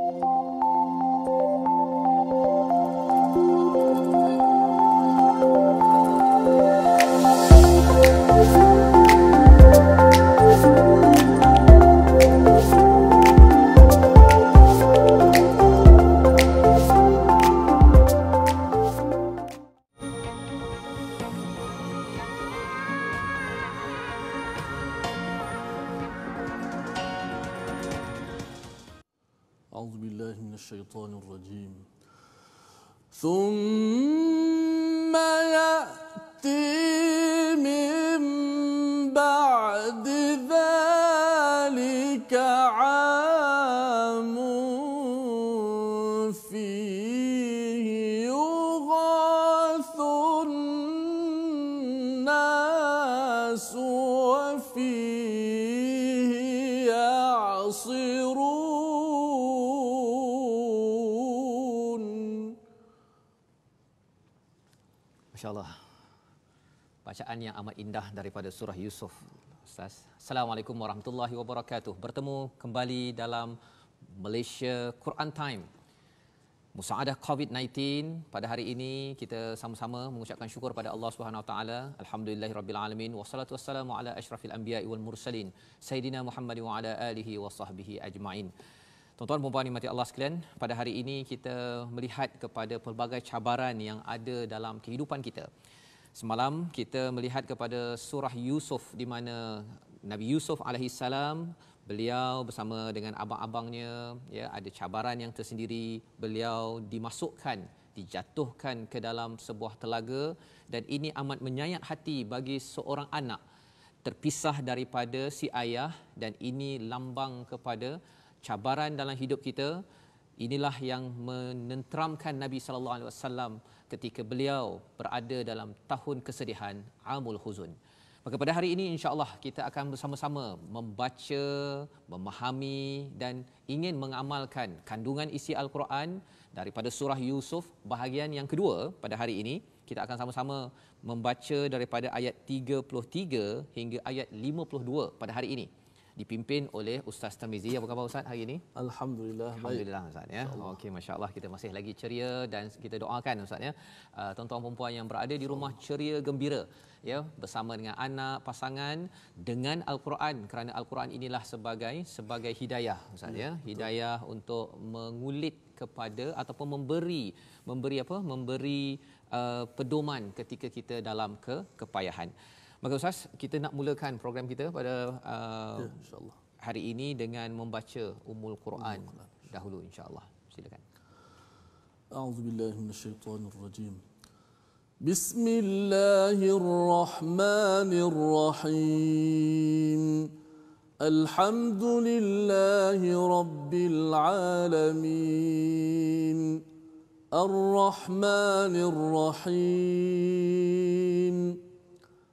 Thank you. bacaan yang amat indah daripada surah Yusuf. Assalamualaikum warahmatullahi wabarakatuh. Bertemu kembali dalam Malaysia Quran Time. Musaadah COVID-19 pada hari ini kita sama-sama mengucapkan syukur pada Allah Subhanahu Wa Taala. Alhamdulillah rabbil alamin wassalatu wassalamu ala asyrafil anbiya wal mursalin sayidina Muhammad wa ala alihi washabbihi ajmain. Tuan-tuan dan puan-puan Allah sekalian, pada hari ini kita melihat kepada pelbagai cabaran yang ada dalam kehidupan kita. Semalam kita melihat kepada surah Yusuf di mana Nabi Yusuf alaihissalam beliau bersama dengan abang-abangnya ya ada cabaran yang tersendiri beliau dimasukkan dijatuhkan ke dalam sebuah telaga dan ini amat menyayat hati bagi seorang anak terpisah daripada si ayah dan ini lambang kepada cabaran dalam hidup kita Inilah yang menenteramkan Nabi sallallahu alaihi wasallam ketika beliau berada dalam tahun kesedihan Amul Huzun. Maka pada hari ini insya-Allah kita akan bersama-sama membaca, memahami dan ingin mengamalkan kandungan isi al-Quran daripada surah Yusuf bahagian yang kedua pada hari ini kita akan sama-sama membaca daripada ayat 33 hingga ayat 52 pada hari ini dipimpin oleh Ustaz Tamizi. Apa khabar Ustaz hari ini? Alhamdulillah. Alhamdulillah baik. Ustaz ya. Okey masya-Allah kita masih lagi ceria dan kita doakan Ustaz ya. Uh, tuan-tuan perempuan yang berada di rumah ceria gembira ya bersama dengan anak pasangan dengan al-Quran kerana al-Quran inilah sebagai sebagai hidayah Ustaz ya. ya. Hidayah betul. untuk mengulit kepada ataupun memberi memberi apa? memberi uh, pedoman ketika kita dalam ke kepayahan. Maka Ustaz, kita nak mulakan program kita pada uh, ya, hari ini dengan membaca Ummul Quran dahulu insya-Allah. Silakan. A'udzubillahiminasyaitonirrajim. Bismillahirrahmanirrahim. الحمد لله رب العالمين الرحمن الرحيم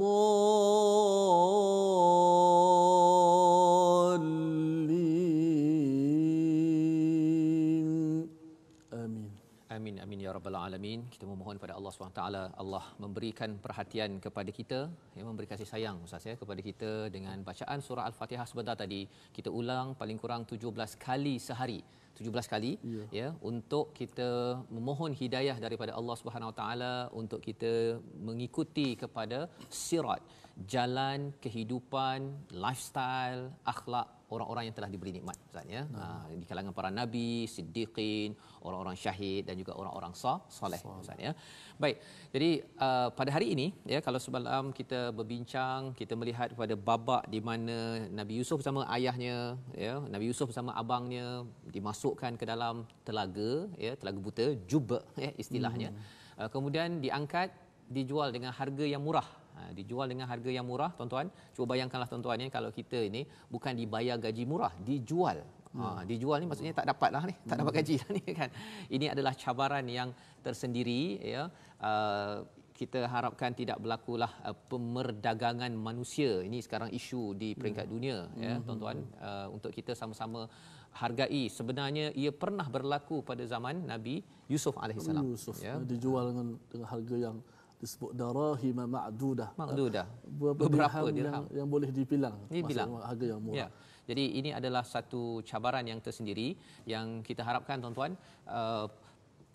الضالين rabbil alamin kita memohon kepada Allah SWT Allah memberikan perhatian kepada kita ya memberi kasih sayang ustaz ya kepada kita dengan bacaan surah al-fatihah sebentar tadi kita ulang paling kurang 17 kali sehari 17 kali ya. ya untuk kita memohon hidayah daripada Allah Subhanahu Wa Taala untuk kita mengikuti kepada sirat jalan kehidupan lifestyle akhlak orang-orang yang telah diberi nikmat Ustaz ya. Hmm. Uh, di kalangan para nabi, siddiqin, orang-orang syahid dan juga orang-orang sah, soleh Ustaz ya. Baik. Jadi uh, pada hari ini ya kalau semalam kita berbincang, kita melihat pada babak di mana Nabi Yusuf bersama ayahnya ya, Nabi Yusuf bersama abangnya dimasukkan ke dalam telaga ya, telaga buta, jubah ya istilahnya. Hmm. Uh, kemudian diangkat dijual dengan harga yang murah Ha, dijual dengan harga yang murah, tuan-tuan. Cuba bayangkanlah tuan-tuan ni ya, kalau kita ini bukan dibayar gaji murah, dijual. Ha, hmm. dijual ni maksudnya tak dapatlah ni, tak dapat gaji lah ni kan. Ini adalah cabaran yang tersendiri ya. Uh, kita harapkan tidak berlakulah uh, pemerdagangan manusia. Ini sekarang isu di peringkat hmm. dunia ya, hmm. tuan-tuan. Uh, untuk kita sama-sama hargai sebenarnya ia pernah berlaku pada zaman Nabi Yusuf alaihissalam. Yusuf ya. dijual dengan dengan harga yang disebut darahim ma'dudah. Ma'dudah. Beberapa dirham yang, yang boleh dipilang. Ini harga yang murah. Ya. Jadi ini adalah satu cabaran yang tersendiri yang kita harapkan tuan-tuan uh,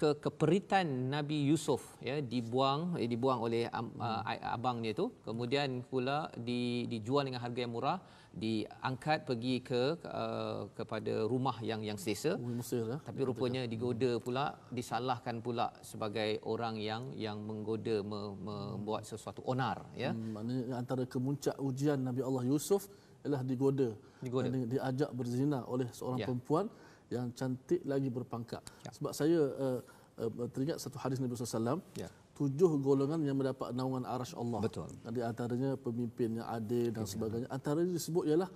ke keperitan Nabi Yusuf ya dibuang eh, dibuang oleh um, uh, hmm. abangnya itu kemudian pula di, dijual dengan harga yang murah diangkat pergi ke uh, kepada rumah yang yang sisa Mesir, ya? tapi rupanya hmm. digoda pula disalahkan pula sebagai orang yang yang menggoda me, me, membuat sesuatu onar ya hmm, maknanya antara kemuncak ujian Nabi Allah Yusuf ialah digoda, digoda. Dan diajak berzina oleh seorang ya. perempuan yang cantik lagi berpangkat ya. sebab saya uh, uh, teringat satu hadis Nabi Sallallahu ya. Alaihi Wasallam tujuh golongan yang mendapat naungan arash Allah. Betul. Di antaranya pemimpin yang adil dan ya. sebagainya. Ya. Antaranya disebut ialah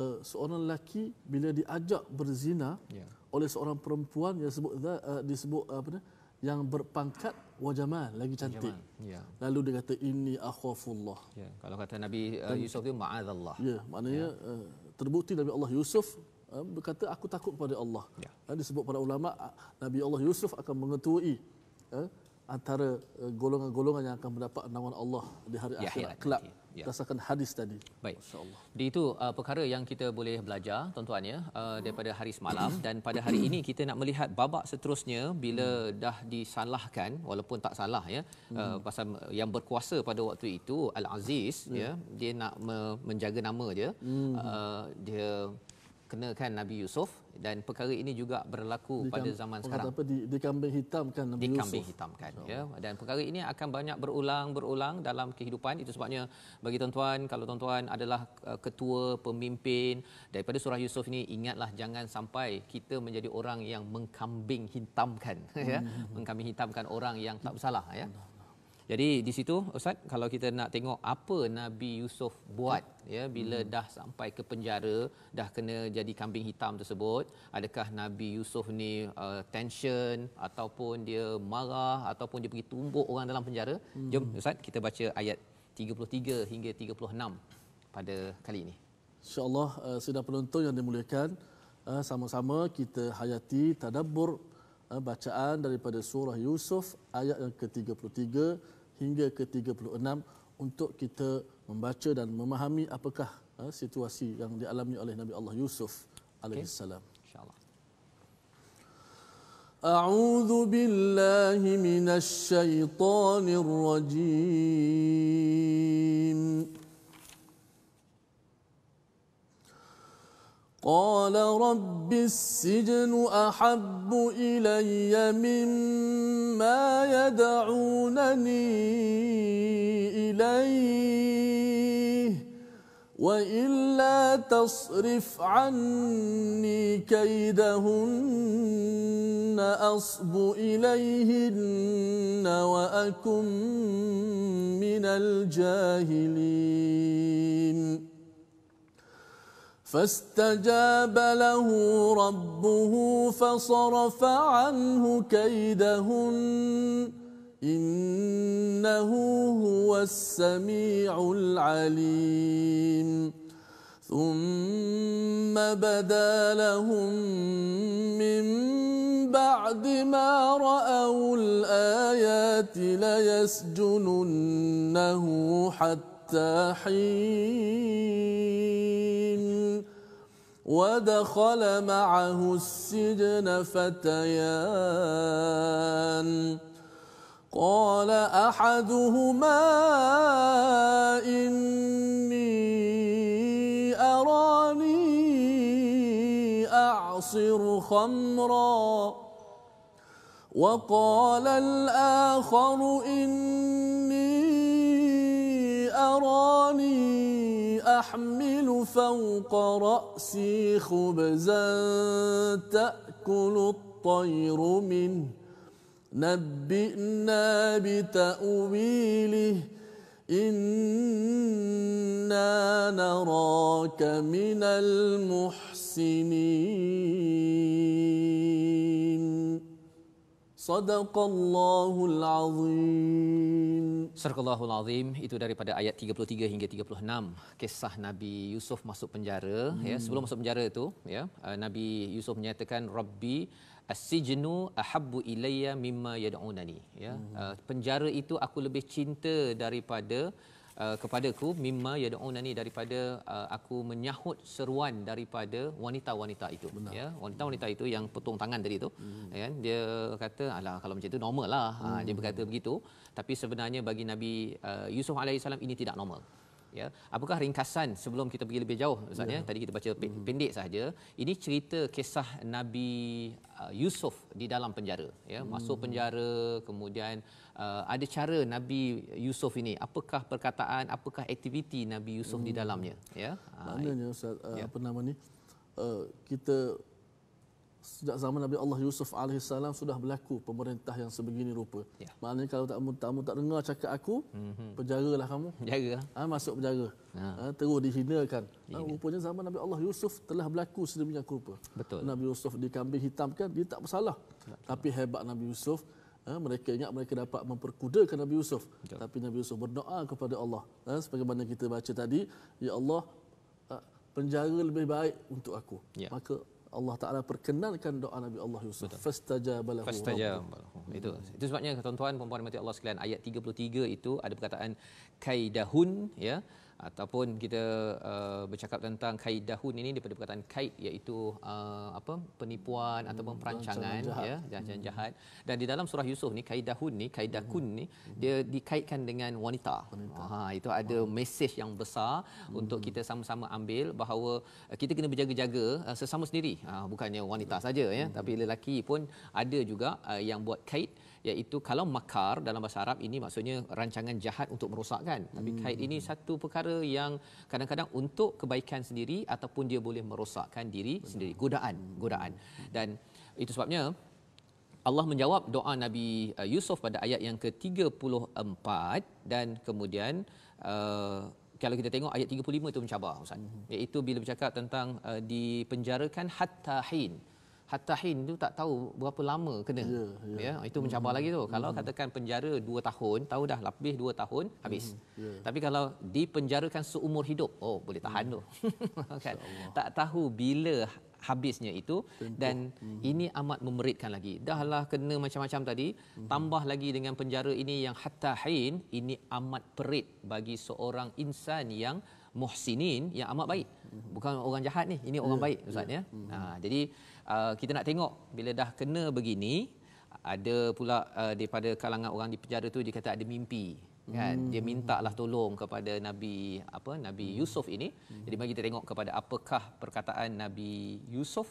uh, seorang lelaki bila diajak berzina ya. oleh seorang perempuan yang disebut uh, disebut apa ni yang berpangkat wajaman lagi cantik. Wajaman. Ya. Lalu dia kata ini akhwafullah. Ya. Kalau kata Nabi uh, Yusuf itu ma'adallah. Ya, maknanya ya. Uh, terbukti Nabi Allah Yusuf uh, berkata aku takut kepada Allah. Ya. Uh, disebut para ulama Nabi Allah Yusuf akan mengetuai uh, antara eh, golongan-golongan yang akan mendapat naungan Allah di hari ya, akhirat kelak ya. berdasarkan ya. hadis tadi. Baik. Masya-Allah. Di itu uh, perkara yang kita boleh belajar tuan-tuan ya uh, daripada hari semalam dan pada hari ini kita nak melihat babak seterusnya bila hmm. dah disalahkan walaupun tak salah ya hmm. uh, pasal yang berkuasa pada waktu itu Al-Aziz hmm. ya dia nak me- menjaga nama dia hmm. uh, dia kenakan Nabi Yusuf dan perkara ini juga berlaku di, pada zaman sekarang. apa di, di kambing hitamkan Nabi di Yusuf. Kambing hitamkan ya dan perkara ini akan banyak berulang-berulang dalam kehidupan itu sebabnya bagi tuan-tuan kalau tuan-tuan adalah eh, ketua pemimpin daripada surah Yusuf ini ingatlah jangan sampai kita menjadi orang yang mengkambing hitamkan ya hmm. mengkambing hitamkan orang yang tak bersalah ya. Jadi di situ ustaz kalau kita nak tengok apa Nabi Yusuf buat ya bila hmm. dah sampai ke penjara dah kena jadi kambing hitam tersebut adakah Nabi Yusuf ni uh, tension ataupun dia marah ataupun dia pergi tumbuk orang dalam penjara hmm. jom ustaz kita baca ayat 33 hingga 36 pada kali ini insyaallah uh, sudah penonton yang dimuliakan uh, sama-sama kita hayati tadabbur uh, bacaan daripada surah Yusuf ayat yang ke-33 hingga ke 36 untuk kita membaca dan memahami apakah ha, situasi yang dialami oleh Nabi Allah Yusuf alaihi salam. Okay. Insyaallah. أعوذ بالله من الشيطان الرجيم قال رب السجن أحب إلي مما يدعونني إليه وإلا تصرف عني كيدهن أصب إليهن وأكن من الجاهلين فاستجاب له ربه فصرف عنه كيدهن إنه هو السميع العليم ثم بدا لهم من بعد ما رأوا الآيات ليسجننه حتى حين ودخل معه السجن فتيان قال احدهما اني اراني اعصر خمرا وقال الاخر اني أراني أحمل فوق رأسي خبزا تأكل الطير منه نبئنا بتأويله إنا نراك من المحسنين Sadaqallahul azim. Sadaqallahul azim itu daripada ayat 33 hingga 36 kisah Nabi Yusuf masuk penjara ya. hmm. ya sebelum masuk penjara itu ya uh, Nabi Yusuf menyatakan Rabbi as-sijnu ahabbu ilayya mimma yad'unani ya hmm. Uh, penjara itu aku lebih cinta daripada Uh, kepadaku mimma yad'unani daripada uh, aku menyahut seruan daripada wanita-wanita itu Benar. ya wanita-wanita itu yang potong tangan tadi tu hmm. ya dia kata alah kalau macam tu normal lah hmm. ha, dia hmm. berkata begitu tapi sebenarnya bagi nabi uh, Yusuf alaihissalam ini tidak normal ya apakah ringkasan sebelum kita pergi lebih jauh ustaz ya, ya. tadi kita baca hmm. pendek saja ini cerita kisah nabi uh, Yusuf di dalam penjara ya masuk hmm. penjara kemudian uh, ada cara Nabi Yusuf ini apakah perkataan apakah aktiviti Nabi Yusuf hmm. di dalamnya ya ah, maknanya Ustaz, uh, ya. apa nama ni uh, kita sejak zaman Nabi Allah Yusuf alaihissalam sudah berlaku pemerintah yang sebegini rupa ya. maknanya kalau tak tak tak dengar cakap aku hmm. penjaralah kamu penjaralah ha, ah, masuk penjara ha. ha, terus dihinakan ha, rupanya zaman Nabi Allah Yusuf telah berlaku sedemikian rupa betul Nabi Yusuf dikambing hitamkan dia tak bersalah tak, tak. tapi hebat Nabi Yusuf Ha, mereka ingat mereka dapat memperkudakan Nabi Yusuf Betul. tapi Nabi Yusuf berdoa kepada Allah ha, sebagaimana kita baca tadi ya Allah ha, penjara lebih baik untuk aku ya. maka Allah Taala perkenankan doa Nabi Allah Yusuf fastajabalahu fastajabalahu itu hmm. itu sebabnya tuan-tuan puan-puan mati Allah sekalian ayat 33 itu ada perkataan kaidahun ya ataupun kita uh, bercakap tentang kaid dahun ini daripada perkataan kaid iaitu uh, apa penipuan ataupun hmm, perancangan jahat. ya jahat hmm. jahat. dan di dalam surah Yusuf ni kaid dahun ni kaid dakun hmm. ni hmm. dia dikaitkan dengan wanita, wanita. ha itu ada wow. mesej yang besar hmm. untuk kita sama-sama ambil bahawa uh, kita kena berjaga-jaga uh, sesama sendiri ha, bukannya wanita saja ya hmm. tapi lelaki pun ada juga uh, yang buat kaid uh, iaitu kalau makar dalam bahasa Arab ini maksudnya rancangan jahat untuk merosakkan tapi hmm. kait ini satu perkara yang kadang-kadang untuk kebaikan sendiri ataupun dia boleh merosakkan diri Benar. sendiri godaan hmm. godaan dan itu sebabnya Allah menjawab doa Nabi eh, Yusuf pada ayat yang ke-34 dan kemudian uh, kalau kita tengok ayat 35 itu mencabar ustaz hmm. iaitu bila bercakap tentang uh, dipenjarakan hatta hin kata hin tu tak tahu berapa lama kena ya, ya. ya itu mencabar hmm. lagi tu kalau hmm. katakan penjara 2 tahun tahu dah lebih 2 tahun hmm, habis hmm. Ya. yeah. tapi kalau dipenjarakan seumur hidup oh boleh hmm. tahan hmm. tu kan tak tahu bila habisnya itu Tentu. dan hmm. ini amat memeritkan lagi dahlah kena macam-macam tadi hmm. tambah lagi dengan penjara ini yang hatta hin ini amat perit bagi seorang insan yang muhsinin yang amat baik hmm. bukan orang jahat ni ini orang yeah. baik ustaz yeah. ya, ya. ha jadi Ah, kita nak tengok bila dah kena begini ada pula uh, daripada kalangan orang di penjara tu dia kata ada mimpi kan hmm. dia mintalah tolong kepada nabi apa nabi hmm. Yusuf ini hmm. jadi mari kita tengok kepada apakah perkataan nabi Yusuf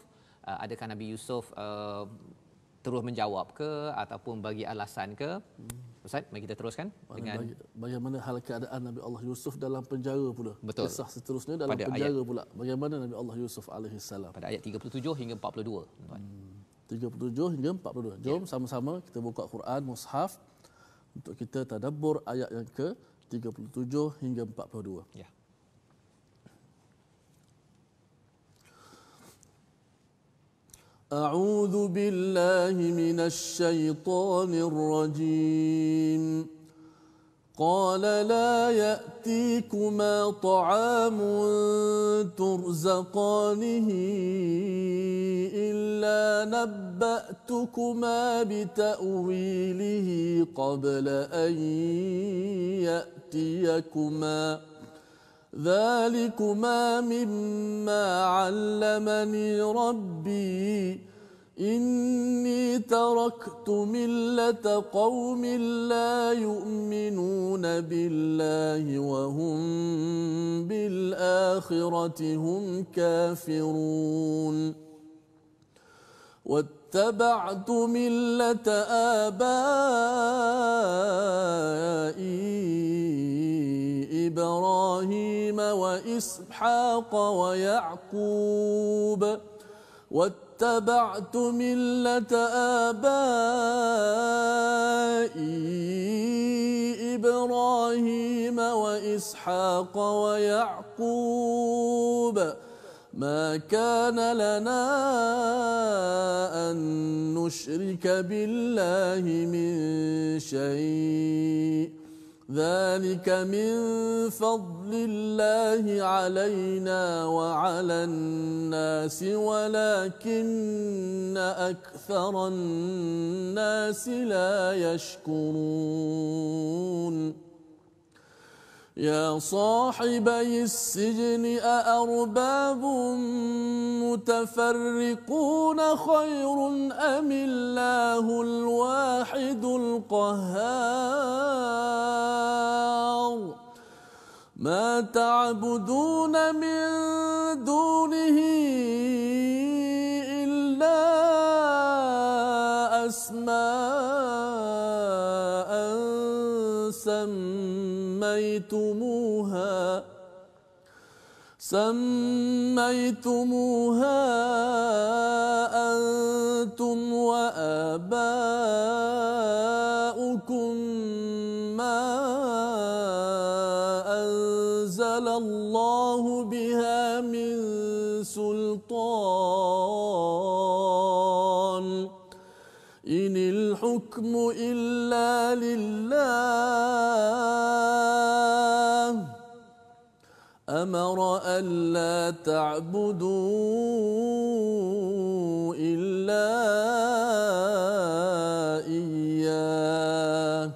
uh, adakah nabi Yusuf uh, terus menjawab ke ataupun bagi alasan ke hmm. Ustaz, mari kita teruskan dengan bagaimana hal keadaan Nabi Allah Yusuf dalam penjara pula. Betul. Kisah seterusnya dalam pada penjara ayat, pula. Bagaimana Nabi Allah Yusuf alaihi salam? Pada ayat 37 hingga 42, tuan. Hmm, 37 hingga 42. Jom ya. sama-sama kita buka Quran mushaf untuk kita tadabbur ayat yang ke 37 hingga 42. Ya. أعوذ بالله من الشيطان الرجيم قال لا يأتيكما طعام ترزقانه إلا نبأتكما بتأويله قبل أن يأتيكما ذلكما مما علمني ربي إني تركت ملة قوم لا يؤمنون بالله وهم بالآخرة هم كافرون اتبعت ملة آبائي إبراهيم وإسحاق ويعقوب واتبعت ملة آبائي إبراهيم وإسحاق ويعقوب ما كان لنا أن نشرك بالله من شيء ذلك من فضل الله علينا وعلى الناس ولكن أكثر الناس لا يشكرون يا صاحبي السجن أأرباب متفرقون خير أم الله الواحد القهار ما تعبدون من دونه إلا أسماء سماء سميتموها سميتموها أنتم وآباؤكم ما أنزل الله بها من سلطان إن الحكم إلا لله أمر ألا تعبدوا إلا إياه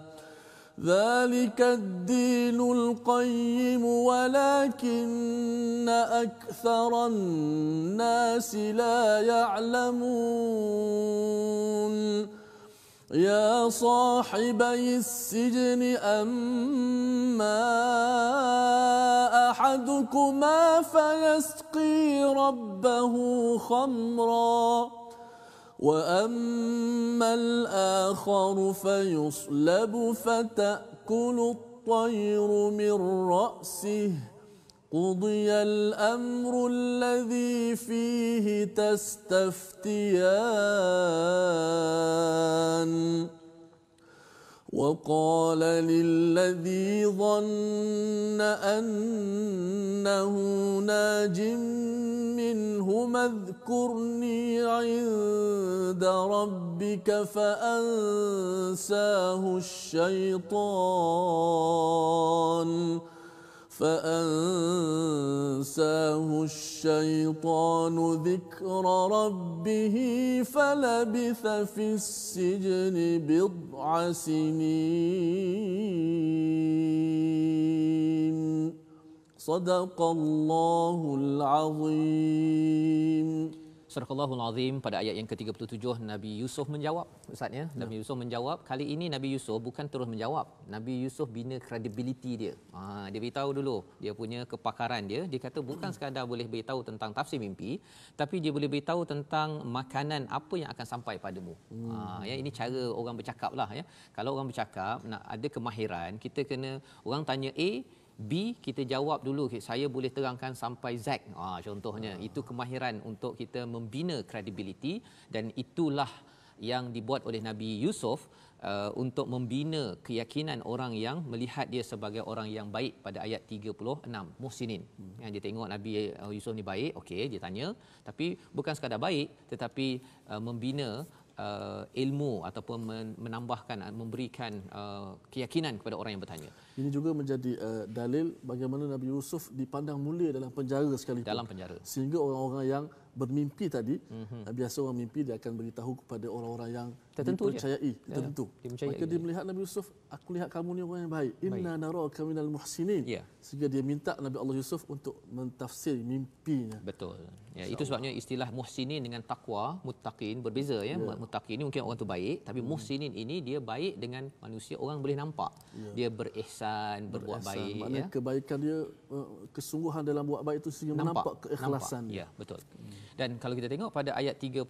ذلك الدين القيم ولكن أكثر الناس لا يعلمون يا صاحبي السجن أما أحدكما فيسقي ربه خمرا وأما الآخر فيصلب فتأكل الطير من رأسه قضي الأمر الذي فيه تستفتيان وقال للذي ظن أنه ناج منهما اذكرني عند ربك فأنساه الشيطان ۖ فأنساه الشيطان ذكر ربه فلبث في السجن بضع سنين صدق الله العظيم Surahullahul Azim pada ayat yang ke-37 Nabi Yusuf menjawab Ustaz ya? ya. Nabi ya. Yusuf menjawab kali ini Nabi Yusuf bukan terus menjawab Nabi Yusuf bina credibility dia ha, dia beritahu dulu dia punya kepakaran dia dia kata bukan sekadar boleh beritahu tentang tafsir mimpi tapi dia boleh beritahu tentang makanan apa yang akan sampai padamu ha, hmm. ya? ini cara orang bercakap lah ya? kalau orang bercakap nak ada kemahiran kita kena orang tanya A eh, B kita jawab dulu saya boleh terangkan sampai Z. Ah ha, contohnya ha. itu kemahiran untuk kita membina credibility dan itulah yang dibuat oleh Nabi Yusuf uh, untuk membina keyakinan orang yang melihat dia sebagai orang yang baik pada ayat 36 Muhsinin. Hmm. Ya, dia tengok Nabi uh, Yusuf ni baik, okey dia tanya tapi bukan sekadar baik tetapi uh, membina uh, ilmu ataupun menambahkan uh, memberikan uh, keyakinan kepada orang yang bertanya. Ini juga menjadi uh, dalil bagaimana Nabi Yusuf dipandang mulia dalam penjara sekali Dalam penjara. Sehingga orang-orang yang bermimpi tadi, mm-hmm. biasa orang mimpi dia akan beritahu kepada orang-orang yang Ya. tertentu dipercayai je. tertentu ya, dipercayai maka dia melihat Nabi Yusuf aku lihat kamu ni orang yang baik inna naraka minal muhsinin ya. sehingga dia minta Nabi Allah Yusuf untuk mentafsir mimpinya betul ya itu sebabnya istilah muhsinin dengan takwa muttaqin berbeza ya, ya. muttaqin ni mungkin orang tu baik tapi hmm. muhsinin ini dia baik dengan manusia orang boleh nampak ya. dia berihsan berbuat baik ya. kebaikan dia eh, kesungguhan dalam buat baik itu sehingga nampak, nampak keikhlasan nampak. ya betul hmm dan kalau kita tengok pada ayat 38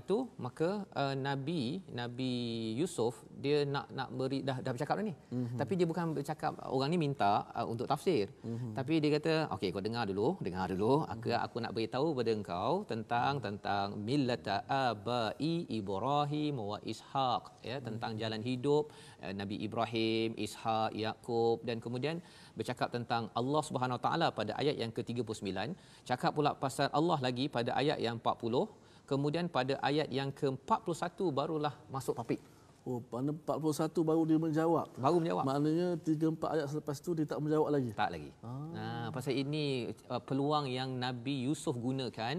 itu maka uh, nabi nabi Yusuf dia nak nak beri dah dah bercakap dah ni mm-hmm. tapi dia bukan bercakap orang ni minta uh, untuk tafsir mm-hmm. tapi dia kata okey kau dengar dulu dengar dulu aku mm-hmm. aku nak beritahu pada engkau tentang tentang millata abai ibrahim wa ishaq ya mm-hmm. tentang mhm. jalan hidup Eh, Nabi Ibrahim, Ishak, Yakub dan kemudian bercakap tentang Allah Subhanahu taala pada ayat yang ke-39, cakap pula pasal Allah lagi pada ayat yang 40, kemudian pada ayat yang ke-41 barulah masuk topik. Oh, pada 41 baru dia menjawab. Baru menjawab. Maknanya 3 4 ayat selepas tu dia tak menjawab lagi. Tak lagi. Ah. Ha, ah. nah, pasal ini uh, peluang yang Nabi Yusuf gunakan,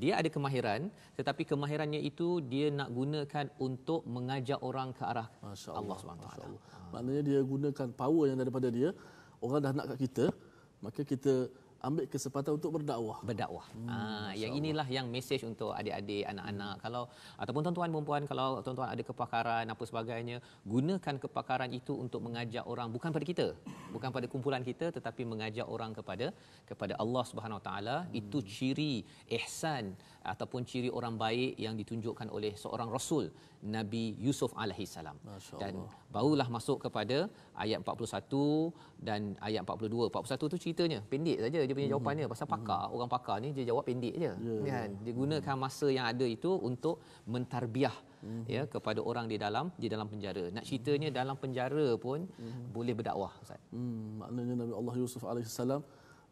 dia ada kemahiran tetapi kemahirannya itu dia nak gunakan untuk mengajak orang ke arah Masya Allah, Allah SWT. Masya Maknanya dia gunakan power yang daripada dia. Orang dah nak kat kita, maka kita ambil kesempatan untuk berdakwah. Berdakwah. Hmm, ah, yang inilah yang message untuk adik-adik, anak-anak. Hmm. Kalau ataupun tuan-tuan perempuan kalau tuan-tuan ada kepakaran apa sebagainya, gunakan kepakaran itu untuk mengajak orang bukan pada kita, bukan pada kumpulan kita tetapi mengajak orang kepada kepada Allah Subhanahu taala. Hmm. Itu ciri ihsan ataupun ciri orang baik yang ditunjukkan oleh seorang rasul Nabi Yusuf alaihissalam. Dan barulah masuk kepada ayat 41 dan ayat 42. 41 tu ceritanya pendek saja dia punya hmm. jawapannya pasal hmm. pakar, hmm. orang pakar ni dia jawab pendek je. Yeah. Ya. Kan? Dia gunakan hmm. masa yang ada itu untuk mentarbiah hmm. ya kepada orang di dalam di dalam penjara. Nak ceritanya hmm. dalam penjara pun hmm. boleh berdakwah ustaz. Hmm. maknanya Nabi Allah Yusuf alaihissalam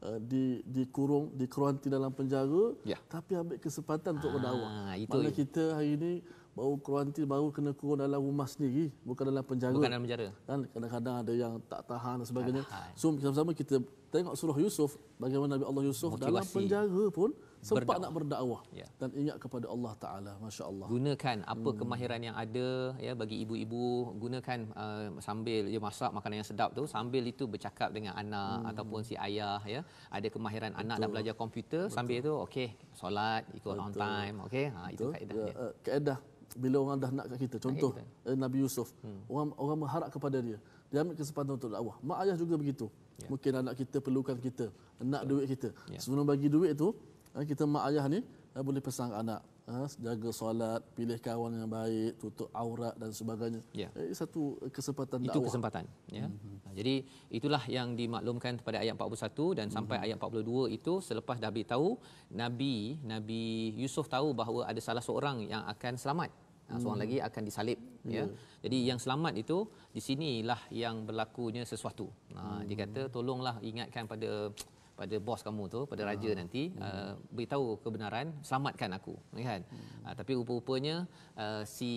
uh, di kurung di dikurung dikeranti dalam penjara ya. tapi ambil kesempatan untuk berdakwah. Ah, itu. Maka kita hari ini baru kuarantin baru kena kurung dalam rumah sendiri bukan dalam penjara bukan dalam penjara kan kadang-kadang ada yang tak tahan dan sebagainya tak so sama-sama kita tengok surah Yusuf bagaimana Nabi Allah Yusuf Motivasi. dalam penjara pun sempat berdakwah. nak berdakwah ya. dan ingat kepada Allah taala masya-Allah gunakan apa hmm. kemahiran yang ada ya bagi ibu-ibu gunakan uh, sambil ya masak makanan yang sedap tu sambil itu bercakap dengan anak hmm. ataupun si ayah ya ada kemahiran Betul. anak nak belajar komputer Betul. sambil itu okey solat ikut Betul. on time okey ha itu kaedah ya, ya. kaedah bila orang dah nak kat kita contoh Eh, Nabi Yusuf hmm. orang orang mengharap kepada dia dia ambil kesempatan untuk dakwah mak ayah juga begitu yeah. mungkin anak kita perlukan kita nak yeah. duit kita yeah. sebelum bagi duit tu eh, kita mak ayah ni eh, boleh pesan anak ha, jaga solat, pilih kawan yang baik, tutup aurat dan sebagainya. Ya. Eh, satu kesempatan Itu dakwah. kesempatan. Ya. Mm-hmm. Ha, jadi itulah yang dimaklumkan kepada ayat 41 dan mm-hmm. sampai mhm. ayat 42 itu selepas Nabi tahu, Nabi Nabi Yusuf tahu bahawa ada salah seorang yang akan selamat. Ha, seorang hmm lagi akan disalib. Yeah. Ya. Jadi yang selamat itu di sinilah yang berlakunya sesuatu. Ha, hmm Dia kata tolonglah ingatkan pada pada bos kamu tu pada raja uh-huh. nanti hmm. uh, beritahu kebenaran selamatkan aku kan uh uh, tapi rupa-rupanya uh, si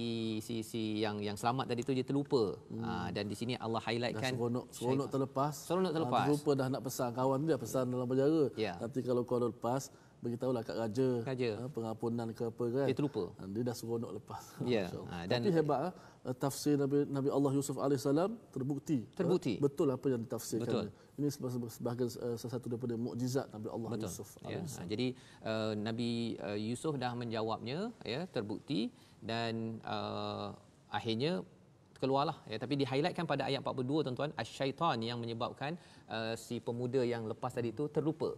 si si yang yang selamat tadi tu dia terlupa uh uh, dan di sini Allah highlightkan seronok seronok terlepas seronok terlepas uh, dah nak pesan kawan tu dia pesan ya. dalam penjara yeah. nanti kalau kau lepas beritahulah kat raja, raja. Ha, pengampunan ke apa kan. Dia terlupa. Ha, dia dah seronok lepas. Ya. Yeah. Ha, ah, dan Tapi hebat ah ha, tafsir Nabi, Nabi Allah Yusuf AS terbukti. Terbukti. Ha, betul apa yang ditafsirkan. Betul. Ini sebagai salah uh, satu daripada mukjizat Nabi Allah betul. Yusuf AS. Ya. Ha, jadi uh, Nabi uh, Yusuf dah menjawabnya ya terbukti dan uh, akhirnya keluarlah ya tapi di highlightkan pada ayat 42 tuan-tuan asyaitan yang menyebabkan uh, si pemuda yang lepas tadi itu terlupa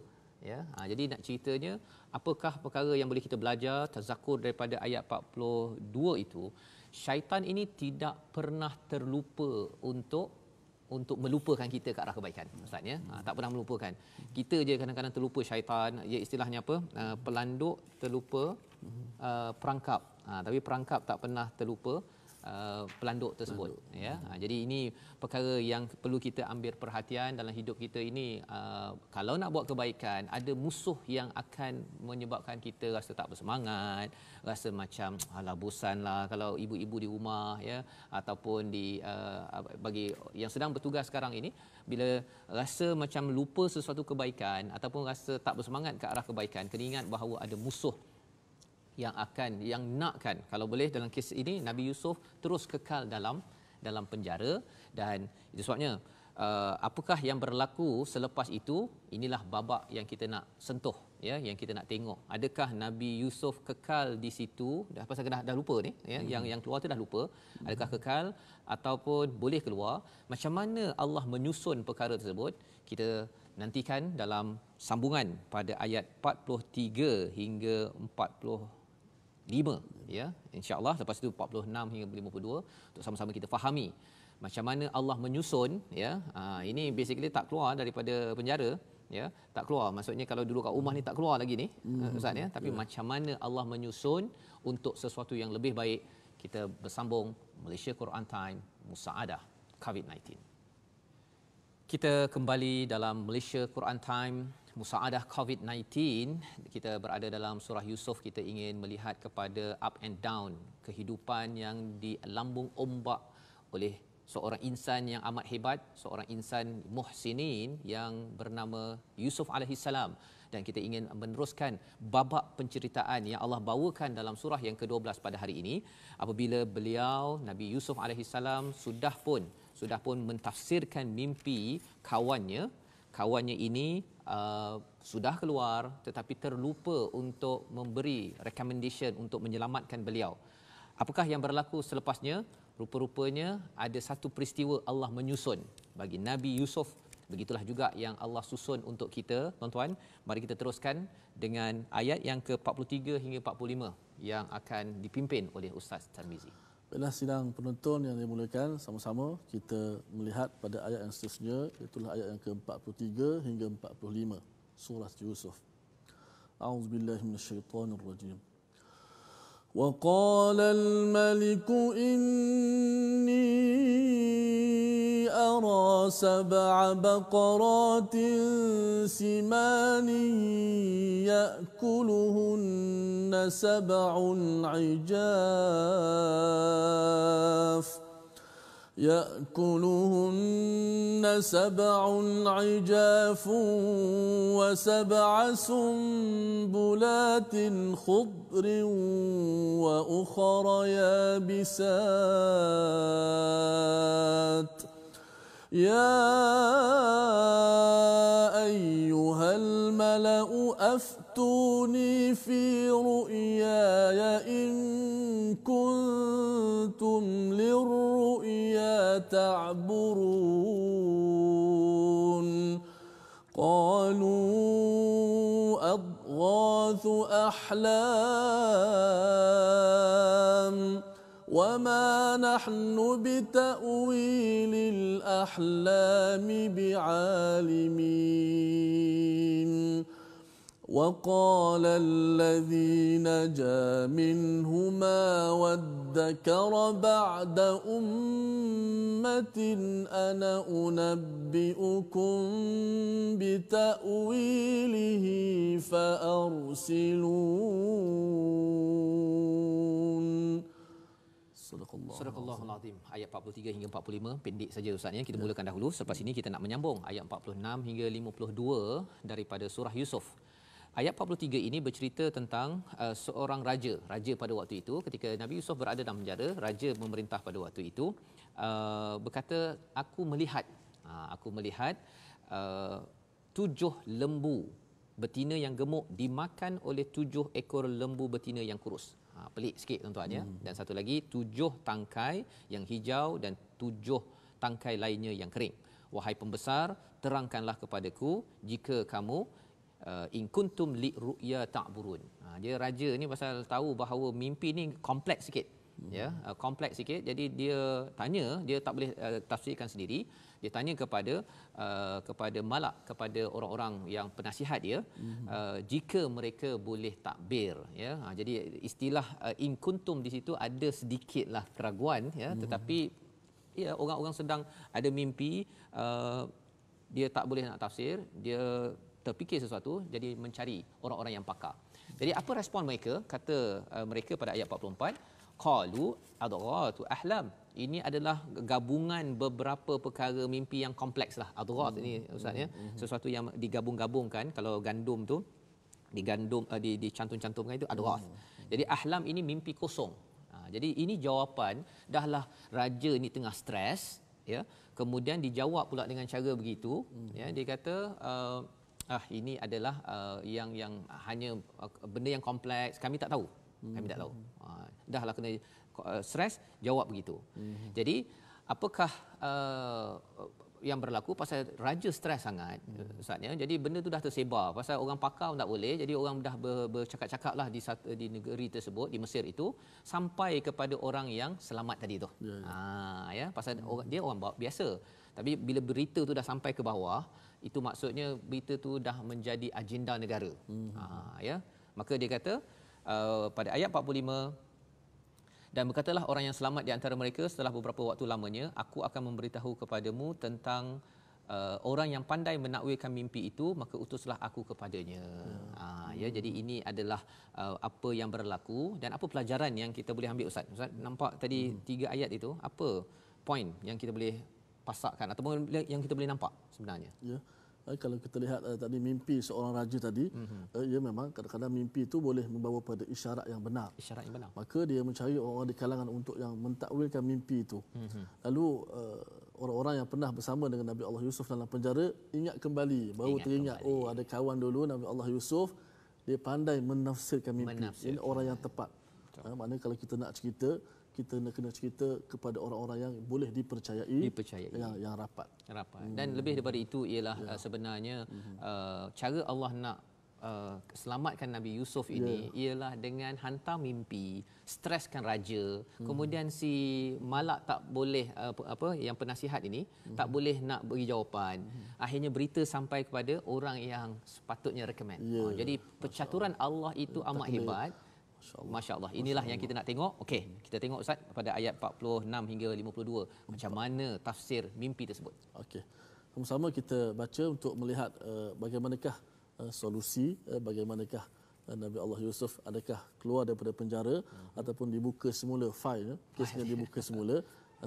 ya. Ha, jadi nak ceritanya apakah perkara yang boleh kita belajar tazakur daripada ayat 42 itu syaitan ini tidak pernah terlupa untuk untuk melupakan kita ke arah kebaikan ustaz ya ha, tak pernah melupakan kita je kadang-kadang terlupa syaitan ya istilahnya apa uh, pelanduk terlupa uh, perangkap ha, tapi perangkap tak pernah terlupa Uh, pelanduk tersebut pelanduk. ya ha, jadi ini perkara yang perlu kita ambil perhatian dalam hidup kita ini uh, kalau nak buat kebaikan ada musuh yang akan menyebabkan kita rasa tak bersemangat rasa macam alah lah. kalau ibu-ibu di rumah ya ataupun di uh, bagi yang sedang bertugas sekarang ini bila rasa macam lupa sesuatu kebaikan ataupun rasa tak bersemangat ke arah kebaikan kena ingat bahawa ada musuh yang akan yang nakkan kalau boleh dalam kes ini Nabi Yusuf terus kekal dalam dalam penjara dan itu sebabnya uh, apakah yang berlaku selepas itu inilah babak yang kita nak sentuh ya yang kita nak tengok adakah Nabi Yusuf kekal di situ dah pasal dah dah lupa ni ya hmm. yang yang keluar tu dah lupa adakah kekal ataupun boleh keluar macam mana Allah menyusun perkara tersebut kita nantikan dalam sambungan pada ayat 43 hingga 40 5 ya insyaallah lepas itu 46 hingga 52 untuk sama-sama kita fahami macam mana Allah menyusun ya ha, ini basically tak keluar daripada penjara ya tak keluar maksudnya kalau dulu kat rumah ni tak keluar lagi ni hmm. Eh, ustaz ya tapi yeah. macam mana Allah menyusun untuk sesuatu yang lebih baik kita bersambung Malaysia Quran Time Musaadah COVID-19 kita kembali dalam Malaysia Quran Time musaadah COVID-19 kita berada dalam surah Yusuf kita ingin melihat kepada up and down kehidupan yang di lambung ombak oleh seorang insan yang amat hebat seorang insan muhsinin yang bernama Yusuf alaihissalam dan kita ingin meneruskan babak penceritaan yang Allah bawakan dalam surah yang ke-12 pada hari ini apabila beliau Nabi Yusuf alaihissalam sudah pun sudah pun mentafsirkan mimpi kawannya kawannya ini Uh, sudah keluar tetapi terlupa untuk memberi recommendation untuk menyelamatkan beliau. Apakah yang berlaku selepasnya? Rupa-rupanya ada satu peristiwa Allah menyusun bagi Nabi Yusuf. Begitulah juga yang Allah susun untuk kita, tuan-tuan. Mari kita teruskan dengan ayat yang ke-43 hingga 45 yang akan dipimpin oleh Ustaz Tarmizi. Baiklah sidang penonton yang dimulakan sama-sama kita melihat pada ayat yang seterusnya itulah ayat yang ke-43 hingga 45 surah Yusuf. A'udzubillahi minasyaitonir rajim. وقال الملك إني أرى سبع بقرات سمان يأكلهن سبع عجاف ۖ ياكلهن سبع عجاف وسبع سنبلات خضر واخر يابسات يا ايها الملا افتوني في رؤياي ان كنت كنتم للرؤيا تعبرون قالوا أضغاث أحلام وما نحن بتأويل الأحلام بعالمين وقال الذي نجا منهما وادكر بعد أمة أنا أنبئكم بتأويله فأرسلون صدق الله, صدق الله العظيم ayat 43 hingga 45 pendek saja Ustaz ya. kita mulakan dahulu selepas ini kita nak menyambung ayat 46 hingga 52 daripada surah Yusuf Ayat 43 ini bercerita tentang uh, seorang raja, raja pada waktu itu ketika Nabi Yusuf berada dalam penjara, raja memerintah pada waktu itu uh, berkata aku melihat uh, aku melihat uh, tujuh lembu betina yang gemuk dimakan oleh tujuh ekor lembu betina yang kurus. Ha, pelik sikit tuan-tuan ya. Hmm. Dan satu lagi tujuh tangkai yang hijau dan tujuh tangkai lainnya yang kering. Wahai pembesar, terangkanlah kepadaku jika kamu uh, in kuntum li ru'ya ta'burun ha dia raja ni pasal tahu bahawa mimpi ni kompleks sikit ya yeah, hmm. ha, uh, kompleks sikit jadi dia tanya dia tak boleh uh, tafsirkan sendiri dia tanya kepada uh, kepada malak kepada orang-orang yang penasihat dia hmm. uh, jika mereka boleh takbir ya yeah. Ha, uh, jadi istilah uh, in kuntum di situ ada sedikitlah keraguan ya yeah, hmm. tetapi ya yeah, orang-orang sedang ada mimpi uh, dia tak boleh nak tafsir dia terfikir sesuatu jadi mencari orang-orang yang pakar jadi apa respon mereka kata uh, mereka pada ayat 44 qalu adghatu ahlam ini adalah gabungan beberapa perkara mimpi yang kompleks lah adghat hmm ini ustaz ya. hmm sesuatu yang digabung-gabungkan kalau gandum tu digandum uh, di dicantum-cantumkan itu adghat hmm jadi ahlam ini mimpi kosong ha, jadi ini jawapan dahlah raja ini tengah stres ya kemudian dijawab pula dengan cara begitu mm-hmm. ya dia kata uh, ah ini adalah uh, yang yang hanya uh, benda yang kompleks kami tak tahu hmm. kami tak tahu uh, hmm. ah, dah lah kena uh, stres jawab begitu hmm. jadi apakah uh, yang berlaku pasal raja stres sangat hmm. saatnya jadi benda tu dah tersebar pasal orang pakar pun tak boleh jadi orang dah ber, bercakap-cakap lah di, eh, di negeri tersebut di Mesir itu sampai kepada orang yang selamat tadi tu hmm. ha, ya pasal hmm. orang, dia orang biasa tapi bila berita tu dah sampai ke bawah itu maksudnya berita tu dah menjadi agenda negara hmm. ha ya maka dia kata uh, pada ayat 45 dan berkatalah orang yang selamat di antara mereka setelah beberapa waktu lamanya aku akan memberitahu kepadamu tentang uh, orang yang pandai menakwilkan mimpi itu maka utuslah aku kepadanya hmm. ha ya jadi ini adalah uh, apa yang berlaku dan apa pelajaran yang kita boleh ambil ustaz ustaz nampak tadi hmm. tiga ayat itu apa poin yang kita boleh pasakkan ataupun yang kita boleh nampak sebenarnya yeah. Eh, kalau kita lihat eh, tadi mimpi seorang raja tadi, mm-hmm. eh, ia memang kadang-kadang mimpi itu boleh membawa pada isyarat yang benar. Isyarat yang benar. Maka dia mencari orang di kalangan untuk yang mentakwilkan mimpi itu. Mm-hmm. Lalu eh, orang-orang yang pernah bersama dengan Nabi Allah Yusuf dalam penjara ingat kembali, baru ingat teringat, kembali. oh ada kawan dulu Nabi Allah Yusuf, dia pandai menafsirkan mimpi. Menafsirkan. Ini orang yang tepat. Eh, maknanya kalau kita nak cerita kita nak kena cerita kepada orang-orang yang boleh dipercayai, dipercayai. yang yang rapat rapat hmm. dan lebih daripada itu ialah ya. Uh, sebenarnya hmm. uh, cara Allah nak Uh, selamatkan Nabi Yusuf ini yeah. ialah dengan hantar mimpi streskan raja hmm. kemudian si malak tak boleh uh, apa yang penasihat ini hmm. tak boleh nak beri jawapan hmm. akhirnya berita sampai kepada orang yang sepatutnya recommend yeah. Oh, uh, jadi percaturan Allah itu yeah. amat hebat yeah. Allah. Masya Allah. Inilah Masya Allah. yang kita nak tengok. Okey, hmm. kita tengok Ustaz pada ayat 46 hingga 52. Macam mana tafsir mimpi tersebut? Okey. Sama-sama kita baca untuk melihat uh, bagaimanakah uh, solusi, uh, bagaimanakah Nabi Allah Yusuf adakah keluar daripada penjara uh-huh. ataupun dibuka semula file, kesnya dibuka semula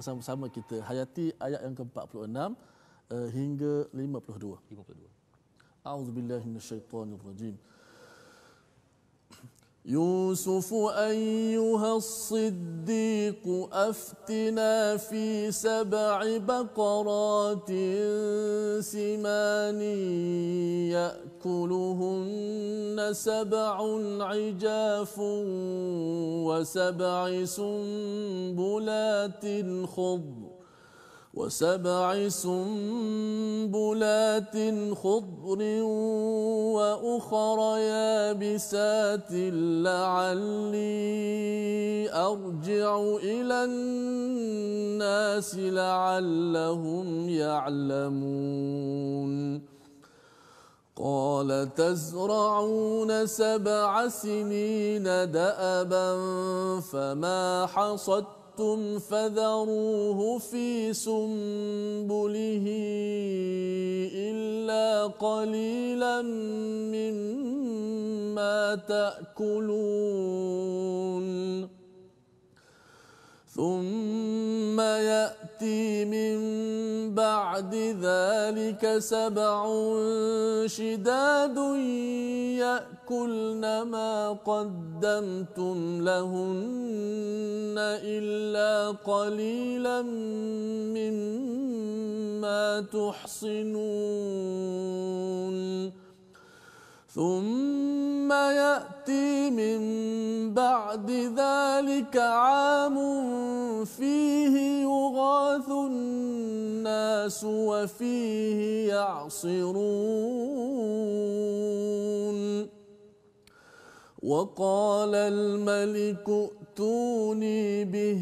sama-sama kita hayati ayat yang ke-46 uh, hingga 52 52 A'udzubillahi minasyaitonirrajim يوسف أيها الصديق أفتنا في سبع بقرات سمان يأكلهن سبع عجاف وسبع سنبلات خضر وسبع سنبلات خضر واخر يابسات لعلي ارجع الى الناس لعلهم يعلمون قال تزرعون سبع سنين دابا فما حصدتم أَنفَقْتُمْ فَذَرُوهُ فِي سُنبُلِهِ إِلَّا قَلِيلًا مِّمَّا تَأْكُلُونَ ثم يأتي من بعد ذلك سبع شداد يأكلن ما قدمتم لهن إلا قليلا مما تحصنون ثم يأتي من بعد ذلك عام فيه يغاث الناس وفيه يعصرون وقال الملك ائتوني به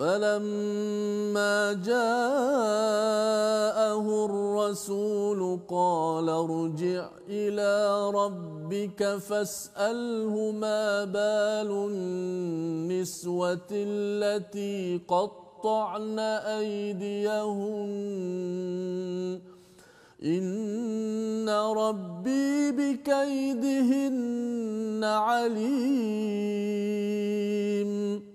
فلما جاءه الرسول قال ارجع الى ربك فاساله ما بال النسوه التي قطعن ايديهن ان ربي بكيدهن عليم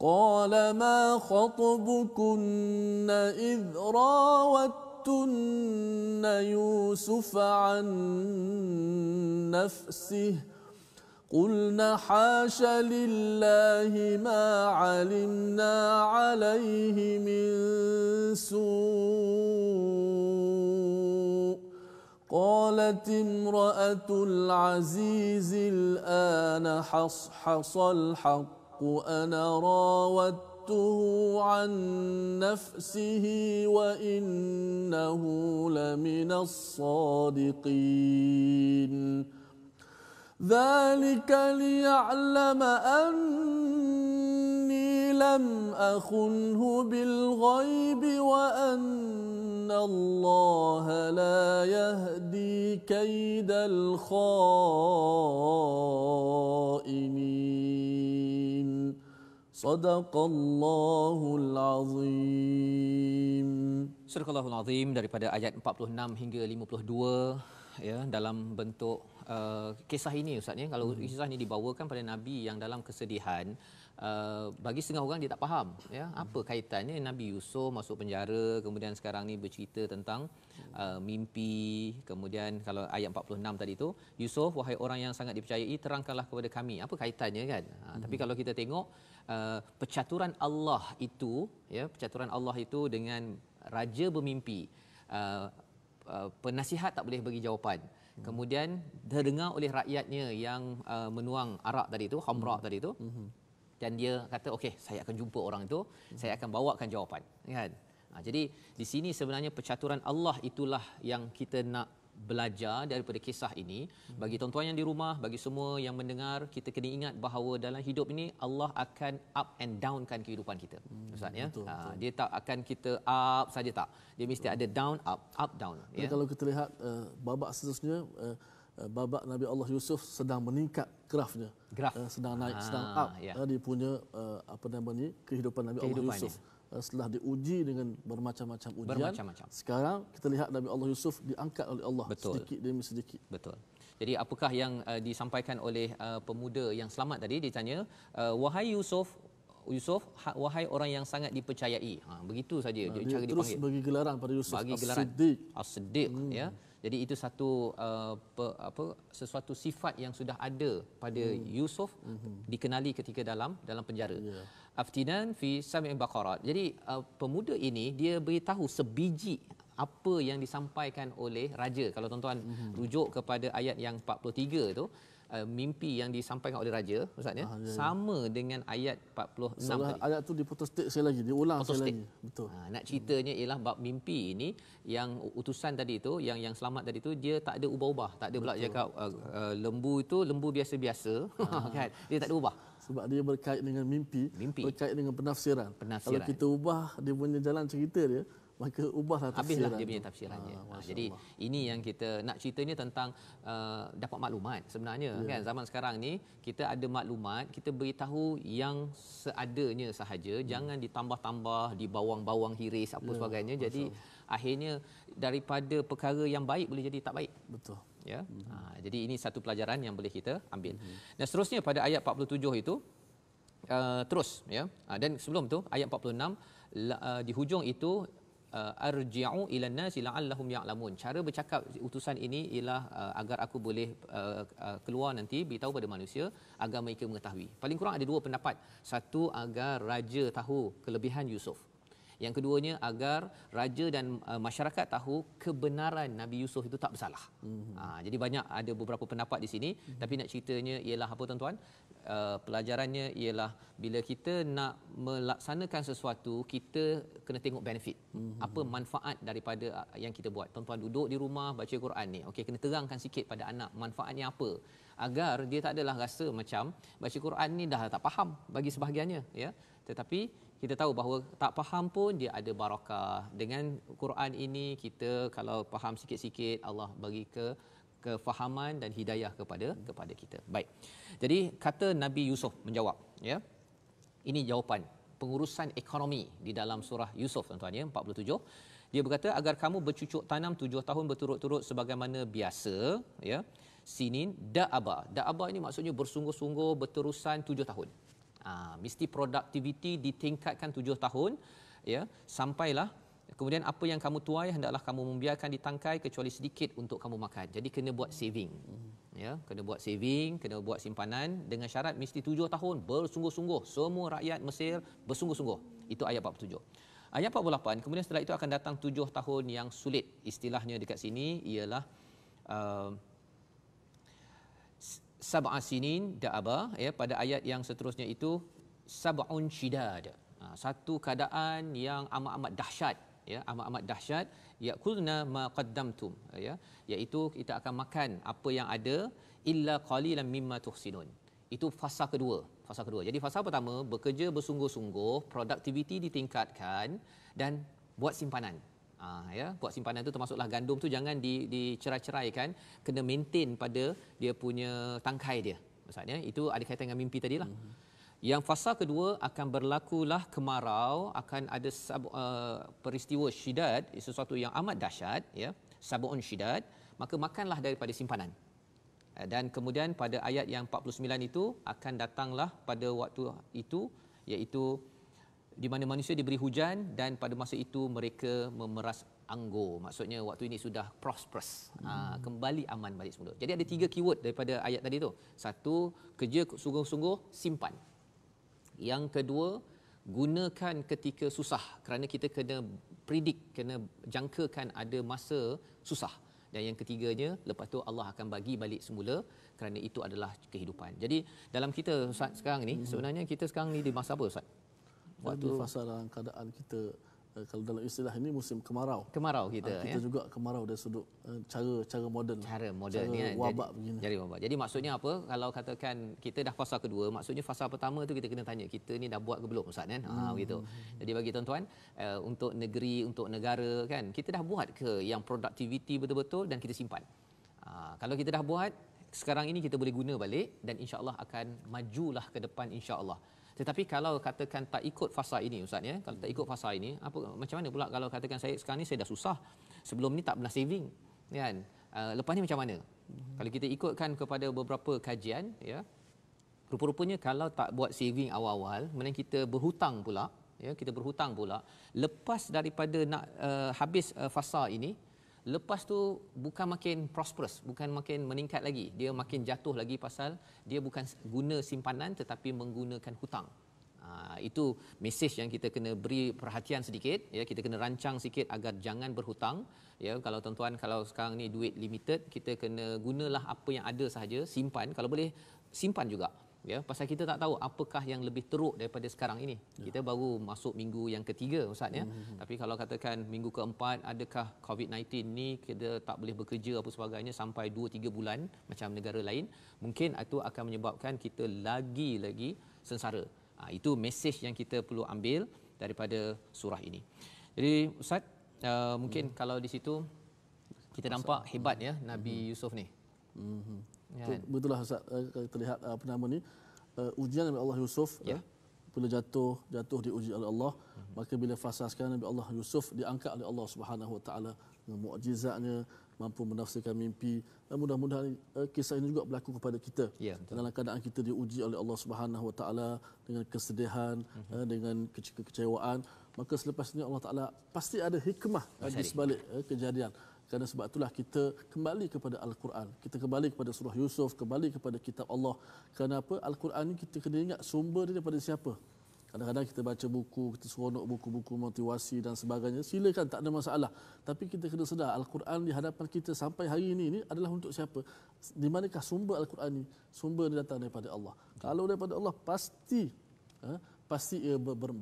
قال ما خطبكن إذ راوتن يوسف عن نفسه قلنا حاش لله ما علمنا عليه من سوء قالت امرأة العزيز الآن حصحص الحق الحق أنا راودته عن نفسه وإنه لمن الصادقين ذلك ليعلم أني لم أخنه بالغيب وأن الله لا يهدي كيد الخائنين Sadaqallahul azim. Sadaqallahul azim daripada ayat 46 hingga 52 ya dalam bentuk uh, kisah ini ustaz ya. Kalau hmm. kisah ini dibawakan pada nabi yang dalam kesedihan Uh, bagi setengah orang dia tak faham ya hmm. apa kaitannya Nabi Yusuf masuk penjara kemudian sekarang ni bercerita tentang hmm. uh, mimpi kemudian kalau ayat 46 tadi tu Yusuf wahai orang yang sangat dipercayai terangkanlah kepada kami apa kaitannya kan ha, hmm tapi kalau kita tengok Uh, pecaturan Allah itu ya pecaturan Allah itu dengan raja bermimpi uh, uh, penasihat tak boleh bagi jawapan hmm. kemudian terdengar oleh rakyatnya yang uh, menuang arak tadi itu khamra hmm. tadi itu hmm. dan dia kata okey saya akan jumpa orang itu hmm. saya akan bawakan jawapan kan ha, jadi di sini sebenarnya pecaturan Allah itulah yang kita nak belajar daripada kisah ini bagi hmm. tuan-tuan yang di rumah bagi semua yang mendengar kita kena ingat bahawa dalam hidup ini Allah akan up and downkan kehidupan kita hmm, ustaz ya betul, ha, betul. dia tak akan kita up saja tak dia mesti betul. ada down up up down ya? kalau kita lihat uh, babak seterusnya uh, eh, eh, babak Nabi Allah Yusuf sedang meningkat grafnya graf. sedang naik ha, sedang up ya. dia punya apa namanya kehidupan Nabi kehidupan Allah Yusuf ini. Eh, setelah diuji dengan bermacam-macam ujian. Bermacam-macam. Sekarang kita lihat Nabi Allah Yusuf diangkat oleh Allah Betul. sedikit demi sedikit. Betul. Jadi apakah yang uh, disampaikan oleh uh, pemuda yang selamat tadi ditanya, uh, wahai Yusuf Yusuf ha, wahai orang yang sangat dipercayai. Ha begitu saja nah, dia ha, cara dipanggil. Terus bagi gelaran pada Yusuf. Bagi gelaran. As-Siddiq. As-Siddiq hmm. ya. Jadi itu satu uh, apa sesuatu sifat yang sudah ada pada hmm. Yusuf hmm. dikenali ketika dalam dalam penjara. Yeah. Aftinan fi sam'i baqarat. Jadi uh, pemuda ini dia beritahu sebiji apa yang disampaikan oleh raja kalau tuan-tuan hmm. rujuk kepada ayat yang 43 tu uh, mimpi yang disampaikan oleh raja ustaz ya ah, sama ya. dengan ayat 46 Salah tadi. ayat tu diputus tik saya lagi diulang saya lagi betul ha, nak ceritanya ialah bab mimpi ini yang utusan tadi itu yang yang selamat tadi itu dia tak ada ubah-ubah tak ada betul. pula cakap uh, uh, lembu itu lembu biasa-biasa ah. dia tak ada ubah sebab dia berkait dengan mimpi, mimpi. berkait dengan penafsiran. penafsiran kalau kita ubah dia punya jalan cerita dia maka ubahlah habislah dia punya tafsirannya. Ha, ha, jadi ini yang kita nak ceritanya tentang uh, dapat maklumat sebenarnya ya. kan zaman sekarang ni kita ada maklumat kita beritahu yang seadanya sahaja hmm. jangan ditambah-tambah dibawang-bawang hiris apa ya, sebagainya masalah. jadi akhirnya daripada perkara yang baik boleh jadi tak baik. Betul. Ya. Hmm. Ha, jadi ini satu pelajaran yang boleh kita ambil. Hmm. Dan seterusnya pada ayat 47 itu uh, terus ya. Uh, dan sebelum tu ayat 46 uh, di hujung itu uh, arji'u ila nasi la'allahum ya'lamun cara bercakap utusan ini ialah uh, agar aku boleh uh, uh, keluar nanti beritahu pada manusia agar mereka mengetahui paling kurang ada dua pendapat satu agar raja tahu kelebihan Yusuf yang keduanya agar raja dan uh, masyarakat tahu kebenaran Nabi Yusuf itu tak bersalah. Mm-hmm. Ha, jadi banyak ada beberapa pendapat di sini mm-hmm. tapi nak ceritanya ialah apa tuan-tuan? uh, pelajarannya ialah bila kita nak melaksanakan sesuatu kita kena tengok benefit mm-hmm. apa manfaat daripada uh, yang kita buat tuan-tuan duduk di rumah baca Quran ni okey kena terangkan sikit pada anak manfaatnya apa agar dia tak adalah rasa macam baca Quran ni dah tak faham bagi sebahagiannya ya tetapi kita tahu bahawa tak faham pun dia ada barakah dengan Quran ini kita kalau faham sikit-sikit Allah bagi ke kefahaman dan hidayah kepada kepada kita. Baik. Jadi kata Nabi Yusuf menjawab, ya. Ini jawapan pengurusan ekonomi di dalam surah Yusuf tuan-tuan ya 47. Dia berkata agar kamu bercucuk tanam tujuh tahun berturut-turut sebagaimana biasa, ya. Sinin da'aba. Da'aba ini maksudnya bersungguh-sungguh berterusan tujuh tahun. Ha, mesti produktiviti ditingkatkan tujuh tahun ya sampailah Kemudian apa yang kamu tuai hendaklah kamu membiarkan ditangkai kecuali sedikit untuk kamu makan. Jadi kena buat saving. Hmm. Ya, kena buat saving, kena buat simpanan dengan syarat mesti tujuh tahun bersungguh-sungguh. Semua rakyat Mesir bersungguh-sungguh. Itu ayat 47. Ayat 48, kemudian setelah itu akan datang tujuh tahun yang sulit. Istilahnya dekat sini ialah uh, Sab'a Sinin Da'aba. Ya, pada ayat yang seterusnya itu, Sab'un Shidad. Ha, satu keadaan yang amat-amat dahsyat ya amat-amat dahsyat yakulna ma qaddamtum ya iaitu kita akan makan apa yang ada illa qalilan mimma tuhsinun itu fasa kedua fasa kedua jadi fasa pertama bekerja bersungguh-sungguh produktiviti ditingkatkan dan buat simpanan Ah ya buat simpanan tu termasuklah gandum tu jangan di dicerai-cerai kan kena maintain pada dia punya tangkai dia maksudnya itu ada kaitan dengan mimpi tadi lah mm-hmm. Yang fasa kedua akan berlakulah kemarau, akan ada sab, uh, peristiwa syidat, eh, sesuatu yang amat dahsyat, ya. Sabun syidat, maka makanlah daripada simpanan. Eh, dan kemudian pada ayat yang 49 itu akan datanglah pada waktu itu iaitu di mana manusia diberi hujan dan pada masa itu mereka memeras anggur. Maksudnya waktu ini sudah prosperous. Ah, hmm. Ha, kembali aman balik semula. Jadi ada tiga keyword daripada ayat tadi itu Satu, kerja sungguh-sungguh simpan. Yang kedua, gunakan ketika susah kerana kita kena predik, kena jangkakan ada masa susah. Dan yang ketiganya, lepas tu Allah akan bagi balik semula kerana itu adalah kehidupan. Jadi dalam kita Ustaz sekarang ni, hmm. sebenarnya kita sekarang ni di masa apa Ustaz? Waktu fasa dalam keadaan kita Eh, kalau dalam istilah ini musim kemarau. Kemarau kita ha, Kita ya? juga kemarau dari sudut eh, cara cara moden. Cara moden ni eh, wabak jadi, begini. Jadi wabak. Jadi maksudnya apa? Kalau katakan kita dah fasa kedua, maksudnya fasa pertama tu kita kena tanya kita ni dah buat ke belum Ustaz kan? Ah, hmm. Ha begitu. Jadi bagi tuan-tuan untuk negeri, untuk negara kan, kita dah buat ke yang produktiviti betul-betul dan kita simpan. Ha, kalau kita dah buat sekarang ini kita boleh guna balik dan insya-Allah akan majulah ke depan insya-Allah. Tetapi kalau katakan tak ikut fasa ini ustaz ya, kalau tak ikut fasa ini, apa macam mana pula kalau katakan saya sekarang ni saya dah susah. Sebelum ni tak pernah saving. Ya kan? Uh, lepas ni macam mana? Mm-hmm. Kalau kita ikutkan kepada beberapa kajian ya. Rupa-rupanya kalau tak buat saving awal-awal, kemudian kita berhutang pula, ya, kita berhutang pula, lepas daripada nak uh, habis uh, fasa ini, lepas tu bukan makin prosperous bukan makin meningkat lagi dia makin jatuh lagi pasal dia bukan guna simpanan tetapi menggunakan hutang Ha, itu mesej yang kita kena beri perhatian sedikit ya kita kena rancang sikit agar jangan berhutang ya kalau tuan-tuan kalau sekarang ni duit limited kita kena gunalah apa yang ada sahaja simpan kalau boleh simpan juga ya pasal kita tak tahu apakah yang lebih teruk daripada sekarang ini ya. kita baru masuk minggu yang ketiga ustaz ya mm-hmm. tapi kalau katakan minggu keempat adakah covid-19 ni kita tak boleh bekerja apa sebagainya sampai 2 3 bulan macam negara lain mungkin itu akan menyebabkan kita lagi lagi sengsara ha, itu mesej yang kita perlu ambil daripada surah ini jadi ustaz uh, mungkin mm. kalau di situ kita nampak hebat ya nabi mm-hmm. Yusuf ni mm-hmm. Ya. Begitulah Ustaz eh, terlihat eh, apa nama ni uh, ujian Nabi Allah Yusuf ya. Ya, bila jatuh jatuh diuji oleh Allah uh-huh. maka bila fasa sekarang Nabi Allah Yusuf diangkat oleh Allah Subhanahu Wa Taala dengan mukjizatnya mampu menafsirkan mimpi dan mudah-mudahan uh, kisah ini juga berlaku kepada kita ya, dalam keadaan kita diuji oleh Allah Subhanahu Wa dengan kesedihan uh-huh. uh, dengan kecewaan maka selepas ini Allah Taala pasti ada hikmah di sebalik kejadian kerana sebab itulah kita kembali kepada Al-Quran. Kita kembali kepada surah Yusuf, kembali kepada kitab Allah. Kenapa Al-Quran ini kita kena ingat sumber dia daripada siapa? Kadang-kadang kita baca buku, kita seronok buku-buku motivasi dan sebagainya. Silakan, tak ada masalah. Tapi kita kena sedar Al-Quran di hadapan kita sampai hari ini ini adalah untuk siapa? Di manakah sumber Al-Quran ini? Sumber dia datang daripada Allah. Kalau daripada Allah, pasti ha, pasti ia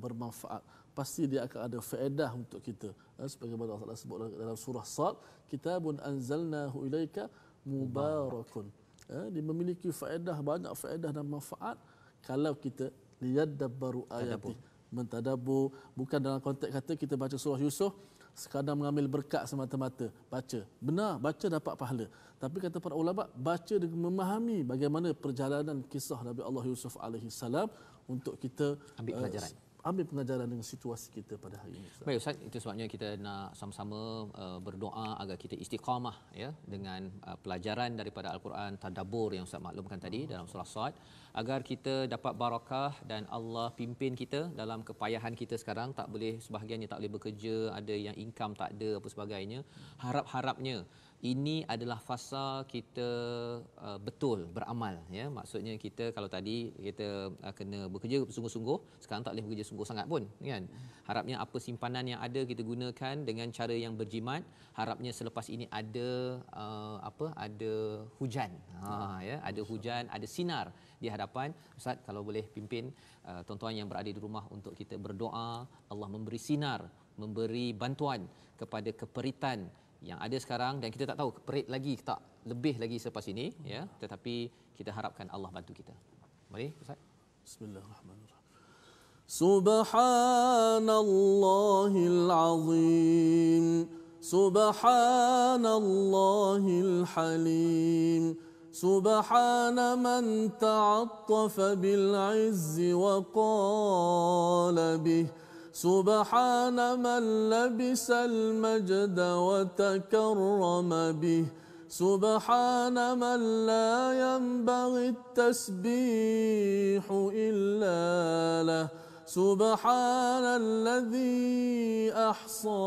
bermanfaat pasti dia akan ada faedah untuk kita ha, sebagaimana Allah sebut dalam surah Sad kitabun anzalnahu ilaika mubarakun ha, dia memiliki faedah banyak faedah dan manfaat kalau kita liyadabbaru ayati mentadabbur bukan dalam konteks kata kita baca surah Yusuf sekadar mengambil berkat semata-mata baca benar baca dapat pahala tapi kata para ulama baca dengan memahami bagaimana perjalanan kisah Nabi Allah Yusuf alaihi salam untuk kita ambil eh, pelajaran. Uh, ambil pengajaran dengan situasi kita pada hari ini. Ustaz. Baik Ustaz, itu sebabnya kita nak sama-sama eh, berdoa agar kita istiqamah ya dengan eh, pelajaran daripada al-Quran tadabbur yang Ustaz maklumkan tadi oh. dalam surah Sa'ad agar kita dapat barakah dan Allah pimpin kita dalam kepayahan kita sekarang tak boleh sebahagiannya tak boleh bekerja, ada yang income tak ada apa sebagainya. Harap-harapnya ini adalah fasa kita uh, betul beramal ya maksudnya kita kalau tadi kita uh, kena bekerja sungguh-sungguh sekarang tak boleh bekerja sungguh sangat pun kan harapnya apa simpanan yang ada kita gunakan dengan cara yang berjimat harapnya selepas ini ada uh, apa ada hujan ha ya ada hujan ada sinar di hadapan ustaz kalau boleh pimpin uh, tuan-tuan yang berada di rumah untuk kita berdoa Allah memberi sinar memberi bantuan kepada keperitan yang ada sekarang dan kita tak tahu perit lagi ke tak lebih lagi selepas ini hmm. ya tetapi kita harapkan Allah bantu kita. Mari Ustaz. Bismillahirrahmanirrahim. Subhanallahil azim. Subhanallahil halim. سبحان من تعطف بالعز وقال به سبحان من لبس المجد وتكرم به سبحان من لا ينبغي التسبيح إلا له سبحان الذي أحصى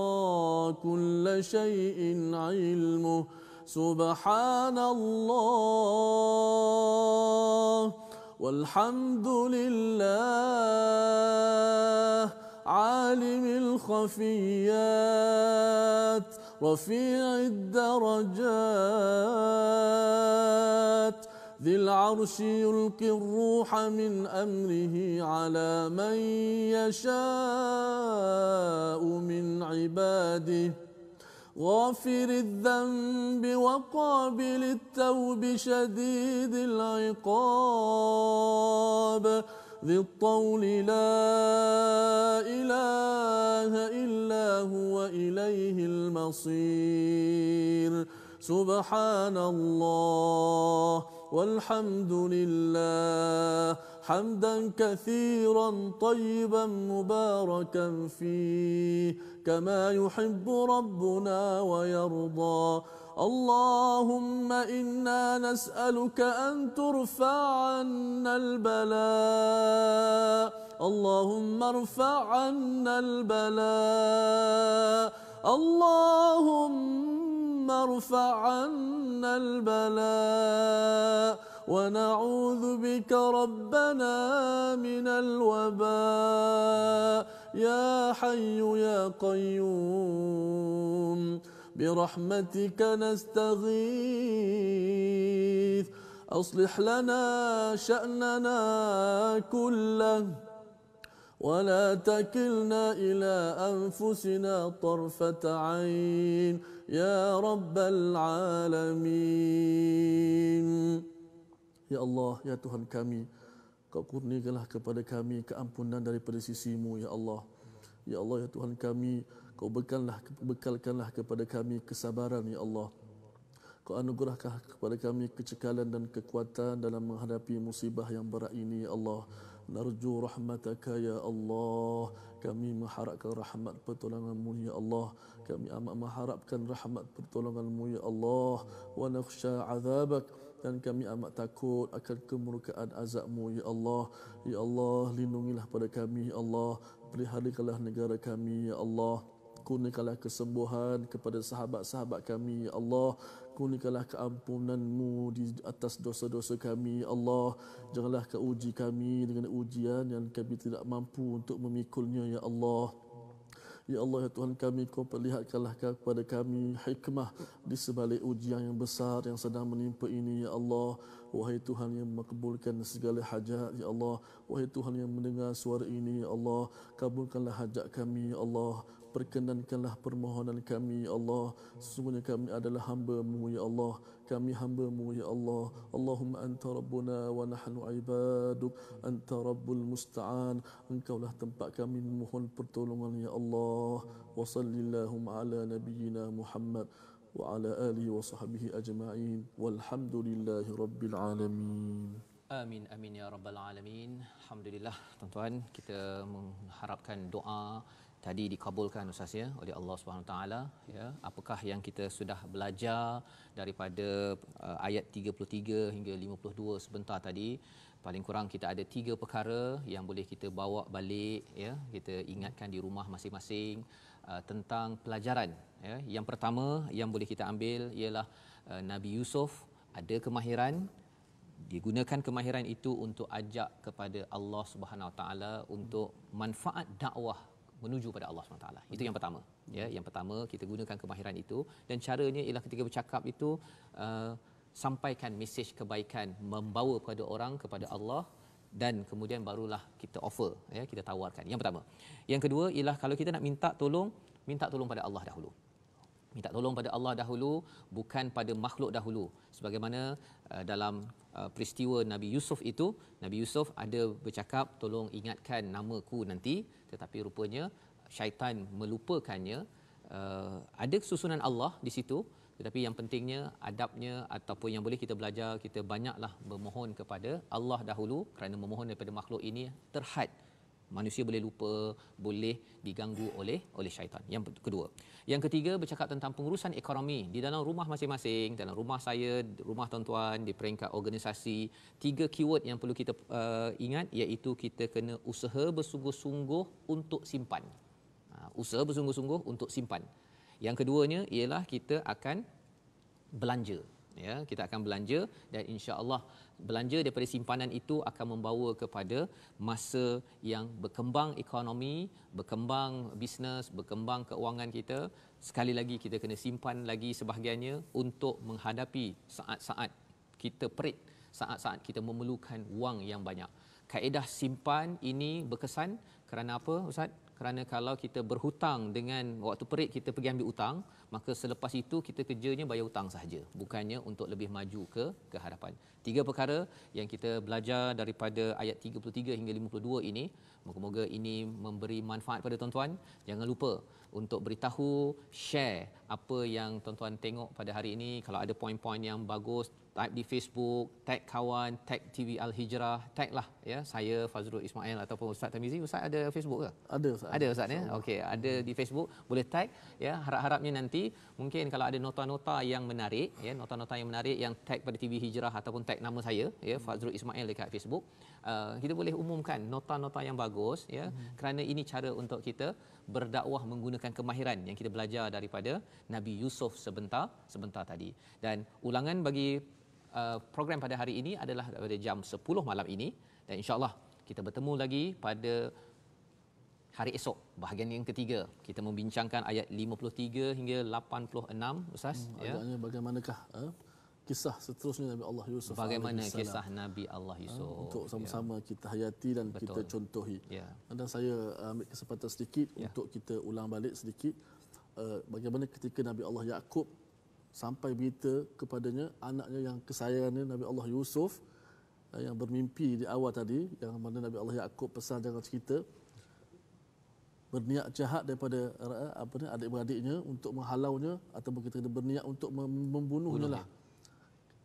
كل شيء علمه سبحان الله والحمد لله عالم الخفيات رفيع الدرجات ذي العرش يلقي الروح من امره على من يشاء من عباده غافر الذنب وقابل التوب شديد العقاب ذي الطول لا إله إلا هو إليه المصير سبحان الله والحمد لله حمدا كثيرا طيبا مباركا فيه كما يحب ربنا ويرضى اللهم إنا نسألك أن ترفع عنا البلاء اللهم ارفع عنا البلاء اللهم ارفع عنا البلاء ونعوذ بك ربنا من الوباء يا حي يا قيوم برحمتك نستغيث اصلح لنا شاننا كله ولا تكلنا الى انفسنا طرفه عين يا رب العالمين يا الله يا تهن كامي Kau kurnikanlah kepada kami keampunan daripada sisimu, Ya Allah. Ya Allah, Ya Tuhan kami. Kau bekallah, bekalkanlah kepada kami kesabaran, Ya Allah. Kau anugerahkan kepada kami kecekalan dan kekuatan dalam menghadapi musibah yang berat ini, Ya Allah. Narju rahmataka, Ya Allah. Kami mengharapkan rahmat pertolonganmu, Ya Allah. Kami amat mengharapkan rahmat pertolonganmu, Ya Allah. Wa nakhsha azabak dan kami amat takut akan kemurkaan azabmu, Ya Allah. Ya Allah, lindungilah pada kami, Ya Allah. Perihalikanlah negara kami, Ya Allah. Kurniakanlah kesembuhan kepada sahabat-sahabat kami, Ya Allah. Kurniakanlah keampunanMu di atas dosa-dosa kami, Ya Allah. Janganlah kau uji kami dengan ujian yang kami tidak mampu untuk memikulnya, Ya Allah. Ya Allah ya Tuhan kami kau perlihatkanlah kepada kami hikmah di sebalik ujian yang besar yang sedang menimpa ini ya Allah wahai Tuhan yang mengabulkan segala hajat ya Allah wahai Tuhan yang mendengar suara ini ya Allah kabulkanlah hajat kami ya Allah perkenankanlah permohonan kami ya Allah sesungguhnya kami adalah hamba-Mu ya Allah kami hamba-Mu ya Allah Allahumma anta rabbuna wa nahnu ibaduk anta rabbul musta'an engkaulah tempat kami memohon pertolongan ya Allah wa sallallahu ala nabiyyina Muhammad wa ala alihi wa sahbihi ajma'in walhamdulillahi rabbil alamin Amin amin ya rabbal alamin. Alhamdulillah tuan-tuan kita mengharapkan doa tadi dikabulkan ustaz ya oleh Allah Subhanahu taala ya apakah yang kita sudah belajar daripada uh, ayat 33 hingga 52 sebentar tadi paling kurang kita ada tiga perkara yang boleh kita bawa balik ya kita ingatkan di rumah masing-masing uh, tentang pelajaran ya yang pertama yang boleh kita ambil ialah uh, Nabi Yusuf ada kemahiran digunakan kemahiran itu untuk ajak kepada Allah Subhanahu taala untuk manfaat dakwah menuju pada Allah SWT. Itu hmm. yang pertama. Ya, yang pertama kita gunakan kemahiran itu dan caranya ialah ketika bercakap itu uh, sampaikan mesej kebaikan membawa kepada orang kepada Allah dan kemudian barulah kita offer ya kita tawarkan. Yang pertama. Yang kedua ialah kalau kita nak minta tolong, minta tolong pada Allah dahulu. Minta tolong pada Allah dahulu bukan pada makhluk dahulu. Sebagaimana Uh, dalam uh, peristiwa Nabi Yusuf itu Nabi Yusuf ada bercakap tolong ingatkan namaku nanti tetapi rupanya syaitan melupakannya uh, ada susunan Allah di situ tetapi yang pentingnya adabnya ataupun yang boleh kita belajar kita banyaklah memohon kepada Allah dahulu kerana memohon daripada makhluk ini terhad manusia boleh lupa boleh diganggu oleh oleh syaitan yang kedua yang ketiga bercakap tentang pengurusan ekonomi di dalam rumah masing-masing dalam rumah saya rumah tuan-tuan di peringkat organisasi tiga keyword yang perlu kita uh, ingat iaitu kita kena usaha bersungguh-sungguh untuk simpan uh, usaha bersungguh-sungguh untuk simpan yang keduanya ialah kita akan belanja ya kita akan belanja dan insyaallah belanja daripada simpanan itu akan membawa kepada masa yang berkembang ekonomi, berkembang bisnes, berkembang keuangan kita. Sekali lagi kita kena simpan lagi sebahagiannya untuk menghadapi saat-saat kita perit, saat-saat kita memerlukan wang yang banyak. Kaedah simpan ini berkesan kerana apa Ustaz? kerana kalau kita berhutang dengan waktu perik kita pergi ambil hutang maka selepas itu kita kerjanya bayar hutang sahaja bukannya untuk lebih maju ke ke tiga perkara yang kita belajar daripada ayat 33 hingga 52 ini moga-moga ini memberi manfaat pada tuan-tuan jangan lupa untuk beritahu share apa yang tuan-tuan tengok pada hari ini kalau ada poin-poin yang bagus type di Facebook, tag kawan, tag TV Al Hijrah, tag lah ya saya Fazrul Ismail ataupun Ustaz Tamizi. Ustaz ada Facebook ke? Ada Ustaz. Ada Ustaz ya. Okey, ada di Facebook boleh tag ya. Harap-harapnya nanti mungkin kalau ada nota-nota yang menarik ya, nota-nota yang menarik yang tag pada TV Hijrah ataupun tag nama saya ya hmm. Fazrul Ismail dekat Facebook, uh, kita boleh umumkan nota-nota yang bagus ya. Hmm. Kerana ini cara untuk kita berdakwah menggunakan kemahiran yang kita belajar daripada Nabi Yusuf sebentar sebentar tadi. Dan ulangan bagi Uh, program pada hari ini adalah pada jam 10 malam ini dan insyaallah kita bertemu lagi pada hari esok bahagian yang ketiga kita membincangkan ayat 53 hingga 86 ustaz hmm, ya agaknya bagaimanakah eh, kisah seterusnya Nabi Allah Yusuf bagaimana kisah Nabi Allah eh, Yusuf eh, untuk ya. sama-sama ya. kita hayati dan Betul. kita contohi ya. dan saya eh, ambil kesempatan sedikit ya. untuk kita ulang balik sedikit eh, bagaimana ketika Nabi Allah Yakub sampai berita kepadanya anaknya yang kesayangannya Nabi Allah Yusuf eh, yang bermimpi di awal tadi yang mana Nabi Allah Yakub pesan jangan cerita berniat jahat daripada eh, apa ni adik-beradiknya untuk menghalaunya atau begitu kena berniat untuk membunuhnya lah.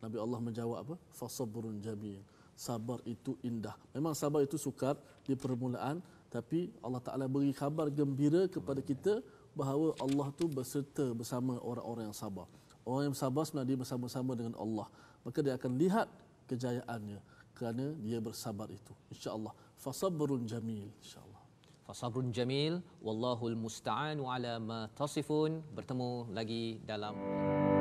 Nabi Allah menjawab apa? Fasabrun jamil. Sabar itu indah. Memang sabar itu sukar di permulaan tapi Allah Taala beri khabar gembira kepada kita bahawa Allah tu berserta bersama orang-orang yang sabar. Orang yang bersabar sebenarnya dia bersama-sama dengan Allah. Maka dia akan lihat kejayaannya kerana dia bersabar itu. InsyaAllah. Fasabrun jamil. InsyaAllah. Fasabrun jamil. Wallahul musta'anu ala ma tasifun. Bertemu lagi dalam...